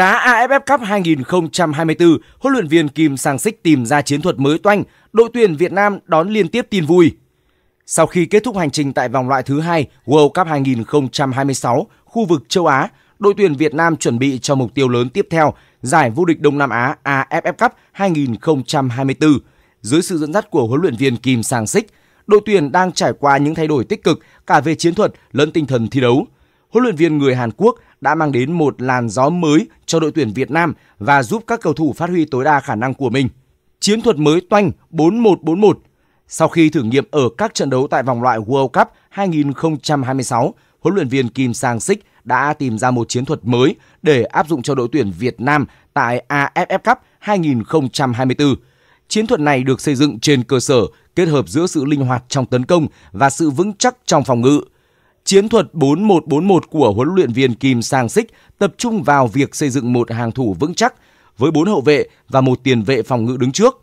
đá AFF Cup 2024, huấn luyện viên Kim Sang Sik tìm ra chiến thuật mới toanh, đội tuyển Việt Nam đón liên tiếp tin vui. Sau khi kết thúc hành trình tại vòng loại thứ hai World Cup 2026 khu vực châu Á, đội tuyển Việt Nam chuẩn bị cho mục tiêu lớn tiếp theo, giải vô địch Đông Nam Á AFF Cup 2024. Dưới sự dẫn dắt của huấn luyện viên Kim Sang Sik, đội tuyển đang trải qua những thay đổi tích cực cả về chiến thuật lẫn tinh thần thi đấu. Huấn luyện viên người Hàn Quốc đã mang đến một làn gió mới cho đội tuyển Việt Nam và giúp các cầu thủ phát huy tối đa khả năng của mình. Chiến thuật mới toanh 4-1-4-1 sau khi thử nghiệm ở các trận đấu tại vòng loại World Cup 2026, huấn luyện viên Kim Sang Sik đã tìm ra một chiến thuật mới để áp dụng cho đội tuyển Việt Nam tại AFF Cup 2024. Chiến thuật này được xây dựng trên cơ sở kết hợp giữa sự linh hoạt trong tấn công và sự vững chắc trong phòng ngự. Chiến thuật 4141 của huấn luyện viên Kim Sang Sik tập trung vào việc xây dựng một hàng thủ vững chắc với 4 hậu vệ và một tiền vệ phòng ngự đứng trước.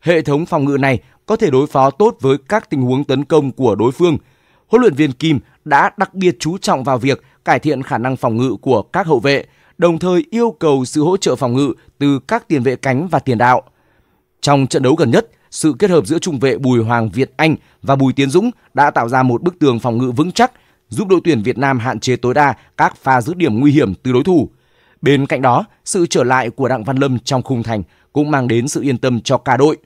Hệ thống phòng ngự này có thể đối phó tốt với các tình huống tấn công của đối phương. Huấn luyện viên Kim đã đặc biệt chú trọng vào việc cải thiện khả năng phòng ngự của các hậu vệ, đồng thời yêu cầu sự hỗ trợ phòng ngự từ các tiền vệ cánh và tiền đạo. Trong trận đấu gần nhất, sự kết hợp giữa trung vệ Bùi Hoàng Việt Anh và Bùi Tiến Dũng đã tạo ra một bức tường phòng ngự vững chắc giúp đội tuyển Việt Nam hạn chế tối đa các pha dứt điểm nguy hiểm từ đối thủ. Bên cạnh đó, sự trở lại của Đặng Văn Lâm trong khung thành cũng mang đến sự yên tâm cho cả đội.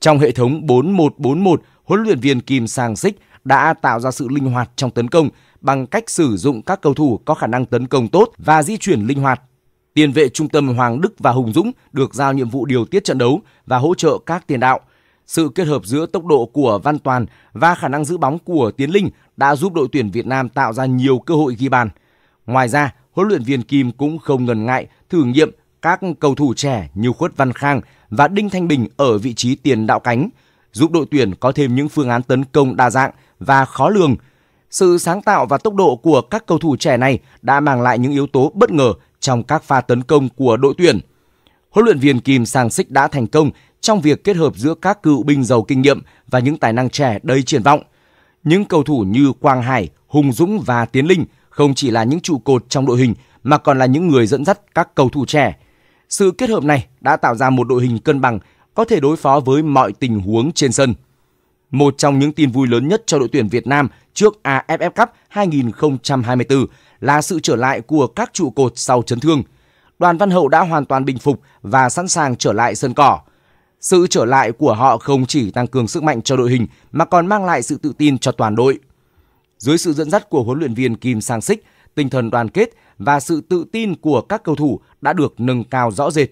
Trong hệ thống 4141, huấn luyện viên Kim Sang Sik đã tạo ra sự linh hoạt trong tấn công bằng cách sử dụng các cầu thủ có khả năng tấn công tốt và di chuyển linh hoạt. Tiền vệ trung tâm Hoàng Đức và Hùng Dũng được giao nhiệm vụ điều tiết trận đấu và hỗ trợ các tiền đạo. Sự kết hợp giữa tốc độ của Văn Toàn và khả năng giữ bóng của Tiến Linh đã giúp đội tuyển Việt Nam tạo ra nhiều cơ hội ghi bàn. Ngoài ra, huấn luyện viên Kim cũng không ngần ngại thử nghiệm các cầu thủ trẻ như Khuất Văn Khang và Đinh Thanh Bình ở vị trí tiền đạo cánh, giúp đội tuyển có thêm những phương án tấn công đa dạng và khó lường. Sự sáng tạo và tốc độ của các cầu thủ trẻ này đã mang lại những yếu tố bất ngờ trong các pha tấn công của đội tuyển. Huấn luyện viên Kim Sang Sik đã thành công trong việc kết hợp giữa các cựu binh giàu kinh nghiệm và những tài năng trẻ đầy triển vọng. Những cầu thủ như Quang Hải, Hùng Dũng và Tiến Linh không chỉ là những trụ cột trong đội hình mà còn là những người dẫn dắt các cầu thủ trẻ. Sự kết hợp này đã tạo ra một đội hình cân bằng có thể đối phó với mọi tình huống trên sân. Một trong những tin vui lớn nhất cho đội tuyển Việt Nam trước AFF Cup 2024 là sự trở lại của các trụ cột sau chấn thương. Đoàn Văn Hậu đã hoàn toàn bình phục và sẵn sàng trở lại sân cỏ. Sự trở lại của họ không chỉ tăng cường sức mạnh cho đội hình mà còn mang lại sự tự tin cho toàn đội. Dưới sự dẫn dắt của huấn luyện viên Kim Sang Sik, tinh thần đoàn kết và sự tự tin của các cầu thủ đã được nâng cao rõ rệt.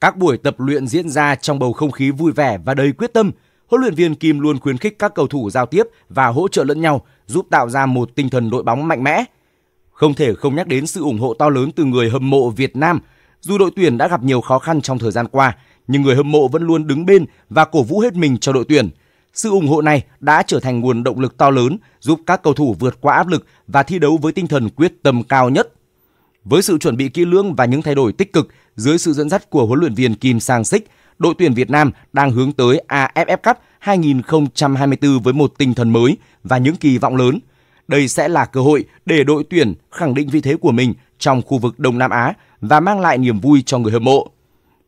Các buổi tập luyện diễn ra trong bầu không khí vui vẻ và đầy quyết tâm. Huấn luyện viên Kim luôn khuyến khích các cầu thủ giao tiếp và hỗ trợ lẫn nhau, giúp tạo ra một tinh thần đội bóng mạnh mẽ. Không thể không nhắc đến sự ủng hộ to lớn từ người hâm mộ Việt Nam. Dù đội tuyển đã gặp nhiều khó khăn trong thời gian qua, nhưng người hâm mộ vẫn luôn đứng bên và cổ vũ hết mình cho đội tuyển. Sự ủng hộ này đã trở thành nguồn động lực to lớn giúp các cầu thủ vượt qua áp lực và thi đấu với tinh thần quyết tâm cao nhất. Với sự chuẩn bị kỹ lưỡng và những thay đổi tích cực dưới sự dẫn dắt của huấn luyện viên Kim Sang Sik, đội tuyển Việt Nam đang hướng tới AFF Cup 2024 với một tinh thần mới và những kỳ vọng lớn. Đây sẽ là cơ hội để đội tuyển khẳng định vị thế của mình trong khu vực Đông Nam Á và mang lại niềm vui cho người hâm mộ.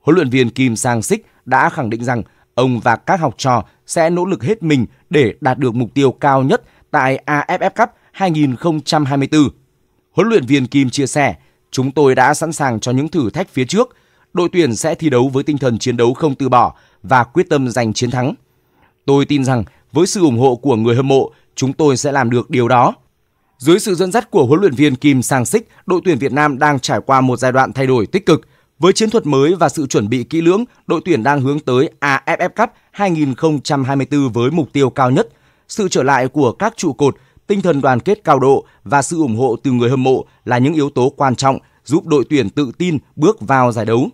Huấn luyện viên Kim Sang Sik đã khẳng định rằng ông và các học trò sẽ nỗ lực hết mình để đạt được mục tiêu cao nhất tại AFF Cup 2024. Huấn luyện viên Kim chia sẻ, chúng tôi đã sẵn sàng cho những thử thách phía trước. Đội tuyển sẽ thi đấu với tinh thần chiến đấu không từ bỏ và quyết tâm giành chiến thắng. Tôi tin rằng với sự ủng hộ của người hâm mộ, chúng tôi sẽ làm được điều đó. Dưới sự dẫn dắt của huấn luyện viên Kim Sang Sik, đội tuyển Việt Nam đang trải qua một giai đoạn thay đổi tích cực – với chiến thuật mới và sự chuẩn bị kỹ lưỡng, đội tuyển đang hướng tới AFF Cup 2024 với mục tiêu cao nhất, sự trở lại của các trụ cột, tinh thần đoàn kết cao độ và sự ủng hộ từ người hâm mộ là những yếu tố quan trọng giúp đội tuyển tự tin bước vào giải đấu.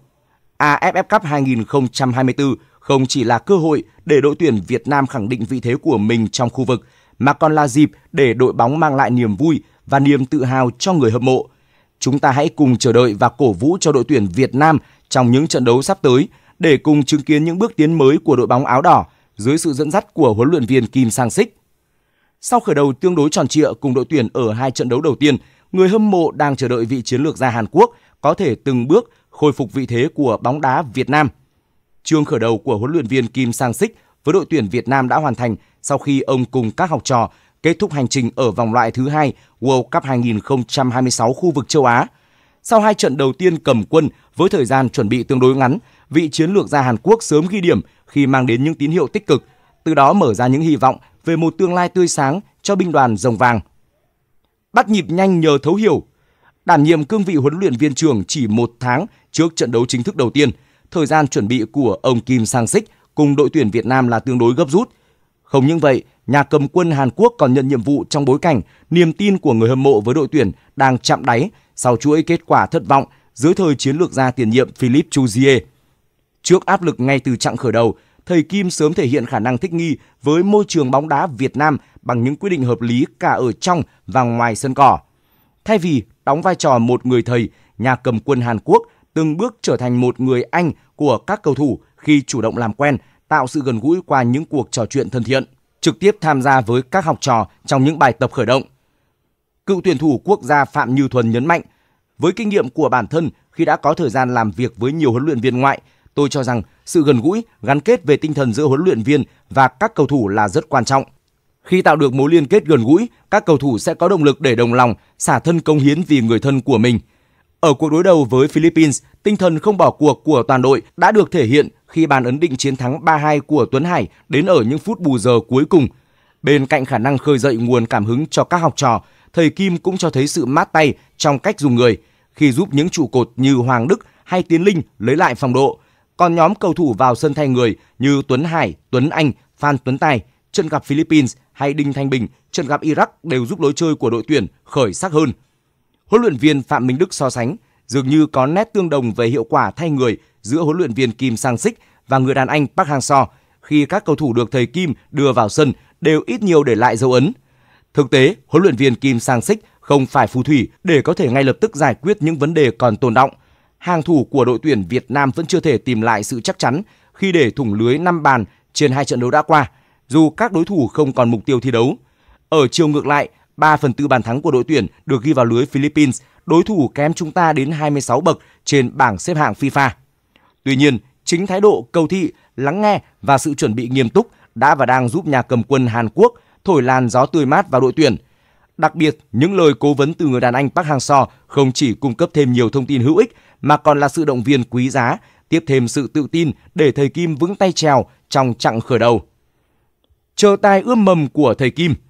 AFF Cup 2024 không chỉ là cơ hội để đội tuyển Việt Nam khẳng định vị thế của mình trong khu vực, mà còn là dịp để đội bóng mang lại niềm vui và niềm tự hào cho người hâm mộ – Chúng ta hãy cùng chờ đợi và cổ vũ cho đội tuyển Việt Nam trong những trận đấu sắp tới để cùng chứng kiến những bước tiến mới của đội bóng áo đỏ dưới sự dẫn dắt của huấn luyện viên Kim Sang Sik. Sau khởi đầu tương đối tròn trịa cùng đội tuyển ở hai trận đấu đầu tiên, người hâm mộ đang chờ đợi vị chiến lược gia Hàn Quốc có thể từng bước khôi phục vị thế của bóng đá Việt Nam. Chương khởi đầu của huấn luyện viên Kim Sang Sik với đội tuyển Việt Nam đã hoàn thành sau khi ông cùng các học trò kết thúc hành trình ở vòng loại thứ hai World Cup 2026 khu vực châu Á. Sau hai trận đầu tiên cầm quân với thời gian chuẩn bị tương đối ngắn, vị chiến lược gia Hàn Quốc sớm ghi điểm khi mang đến những tín hiệu tích cực, từ đó mở ra những hy vọng về một tương lai tươi sáng cho binh đoàn rồng vàng. Bắt nhịp nhanh nhờ thấu hiểu. Đảm nhiệm cương vị huấn luyện viên trưởng chỉ một tháng trước trận đấu chính thức đầu tiên, thời gian chuẩn bị của ông Kim Sang Sik cùng đội tuyển Việt Nam là tương đối gấp rút. Không những vậy, nhà cầm quân Hàn Quốc còn nhận nhiệm vụ trong bối cảnh niềm tin của người hâm mộ với đội tuyển đang chạm đáy sau chuỗi kết quả thất vọng dưới thời chiến lược gia tiền nhiệm Philip Chuzier. Trước áp lực ngay từ chặng khởi đầu, thầy Kim sớm thể hiện khả năng thích nghi với môi trường bóng đá Việt Nam bằng những quyết định hợp lý cả ở trong và ngoài sân cỏ. Thay vì đóng vai trò một người thầy, nhà cầm quân Hàn Quốc từng bước trở thành một người anh của các cầu thủ khi chủ động làm quen, tạo sự gần gũi qua những cuộc trò chuyện thân thiện trực tiếp tham gia với các học trò trong những bài tập khởi động. Cựu tuyển thủ quốc gia Phạm Như Thuần nhấn mạnh, với kinh nghiệm của bản thân khi đã có thời gian làm việc với nhiều huấn luyện viên ngoại, tôi cho rằng sự gần gũi, gắn kết về tinh thần giữa huấn luyện viên và các cầu thủ là rất quan trọng. Khi tạo được mối liên kết gần gũi, các cầu thủ sẽ có động lực để đồng lòng, xả thân công hiến vì người thân của mình. Ở cuộc đối đầu với Philippines, tinh thần không bỏ cuộc của toàn đội đã được thể hiện khi bàn ấn định chiến thắng 3-2 của Tuấn Hải đến ở những phút bù giờ cuối cùng. Bên cạnh khả năng khơi dậy nguồn cảm hứng cho các học trò, thầy Kim cũng cho thấy sự mát tay trong cách dùng người khi giúp những trụ cột như Hoàng Đức hay Tiến Linh lấy lại phòng độ. Còn nhóm cầu thủ vào sân thay người như Tuấn Hải, Tuấn Anh, Phan Tuấn Tài, trận gặp Philippines hay Đinh Thanh Bình, trận gặp Iraq đều giúp lối chơi của đội tuyển khởi sắc hơn. Huấn luyện viên Phạm Minh Đức so sánh – dường như có nét tương đồng về hiệu quả thay người giữa huấn luyện viên Kim Sang Sik và người đàn anh Park Hang-seo khi các cầu thủ được thầy Kim đưa vào sân đều ít nhiều để lại dấu ấn. Thực tế, huấn luyện viên Kim Sang Sik không phải phù thủy để có thể ngay lập tức giải quyết những vấn đề còn tồn động. Hàng thủ của đội tuyển Việt Nam vẫn chưa thể tìm lại sự chắc chắn khi để thủng lưới 5 bàn trên hai trận đấu đã qua, dù các đối thủ không còn mục tiêu thi đấu. Ở chiều ngược lại, 3 phần tư bàn thắng của đội tuyển được ghi vào lưới Philippines, đối thủ kém chúng ta đến 26 bậc trên bảng xếp hạng FIFA. Tuy nhiên, chính thái độ cầu thị, lắng nghe và sự chuẩn bị nghiêm túc đã và đang giúp nhà cầm quân Hàn Quốc thổi làn gió tươi mát vào đội tuyển. Đặc biệt, những lời cố vấn từ người đàn anh Park Hang-seo không chỉ cung cấp thêm nhiều thông tin hữu ích mà còn là sự động viên quý giá, tiếp thêm sự tự tin để thầy Kim vững tay trèo trong chặng khởi đầu. Chờ tài ươm mầm của thầy Kim –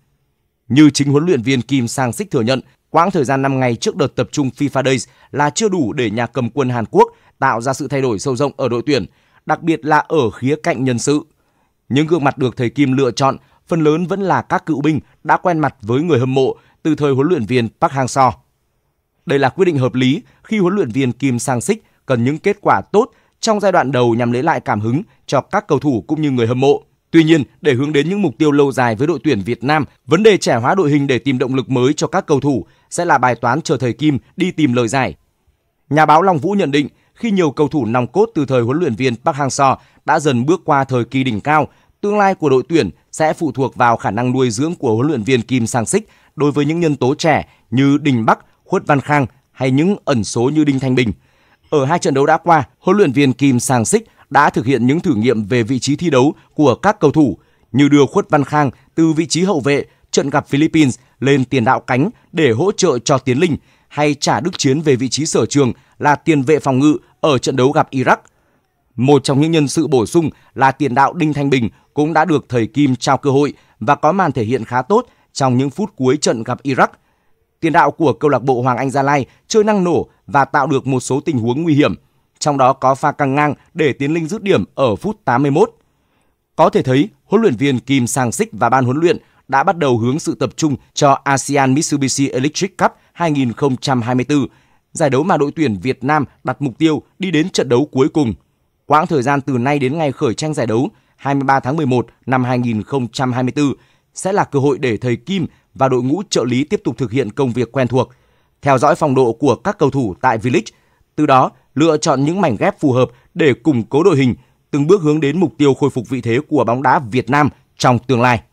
như chính huấn luyện viên Kim Sang Sik thừa nhận, quãng thời gian 5 ngày trước đợt tập trung FIFA Days là chưa đủ để nhà cầm quân Hàn Quốc tạo ra sự thay đổi sâu rộng ở đội tuyển, đặc biệt là ở khía cạnh nhân sự. Những gương mặt được thầy Kim lựa chọn phần lớn vẫn là các cựu binh đã quen mặt với người hâm mộ từ thời huấn luyện viên Park Hang-seo. Đây là quyết định hợp lý khi huấn luyện viên Kim Sang-sik cần những kết quả tốt trong giai đoạn đầu nhằm lấy lại cảm hứng cho các cầu thủ cũng như người hâm mộ. Tuy nhiên, để hướng đến những mục tiêu lâu dài với đội tuyển Việt Nam, vấn đề trẻ hóa đội hình để tìm động lực mới cho các cầu thủ sẽ là bài toán chờ thời Kim đi tìm lời giải. Nhà báo Long Vũ nhận định, khi nhiều cầu thủ nòng cốt từ thời huấn luyện viên Park Hang-seo đã dần bước qua thời kỳ đỉnh cao, tương lai của đội tuyển sẽ phụ thuộc vào khả năng nuôi dưỡng của huấn luyện viên Kim Sang-sik đối với những nhân tố trẻ như Đình Bắc, Khuất Văn Khang hay những ẩn số như Đinh Thanh Bình. Ở hai trận đấu đã qua, huấn luyện viên Kim Sang-sik đã thực hiện những thử nghiệm về vị trí thi đấu của các cầu thủ như đưa Khuất Văn Khang từ vị trí hậu vệ trận gặp Philippines lên tiền đạo cánh để hỗ trợ cho Tiến Linh hay trả Đức Chiến về vị trí sở trường là tiền vệ phòng ngự ở trận đấu gặp Iraq. Một trong những nhân sự bổ sung là tiền đạo Đinh Thanh Bình cũng đã được thầy Kim trao cơ hội và có màn thể hiện khá tốt trong những phút cuối trận gặp Iraq. Tiền đạo của câu lạc bộ Hoàng Anh Gia Lai chơi năng nổ và tạo được một số tình huống nguy hiểm – trong đó có pha căng ngang để Tiến Linh dứt điểm ở phút 81. Có thể thấy, huấn luyện viên Kim Sang Sik và ban huấn luyện đã bắt đầu hướng sự tập trung cho ASEAN Mitsubishi Electric Cup 2024, giải đấu mà đội tuyển Việt Nam đặt mục tiêu đi đến trận đấu cuối cùng. Quãng thời gian từ nay đến ngày khởi tranh giải đấu 23 tháng 11 năm 2024 sẽ là cơ hội để thầy Kim và đội ngũ trợ lý tiếp tục thực hiện công việc quen thuộc, theo dõi phong độ của các cầu thủ tại V-League, từ đó lựa chọn những mảnh ghép phù hợp để củng cố đội hình, từng bước hướng đến mục tiêu khôi phục vị thế của bóng đá Việt Nam trong tương lai.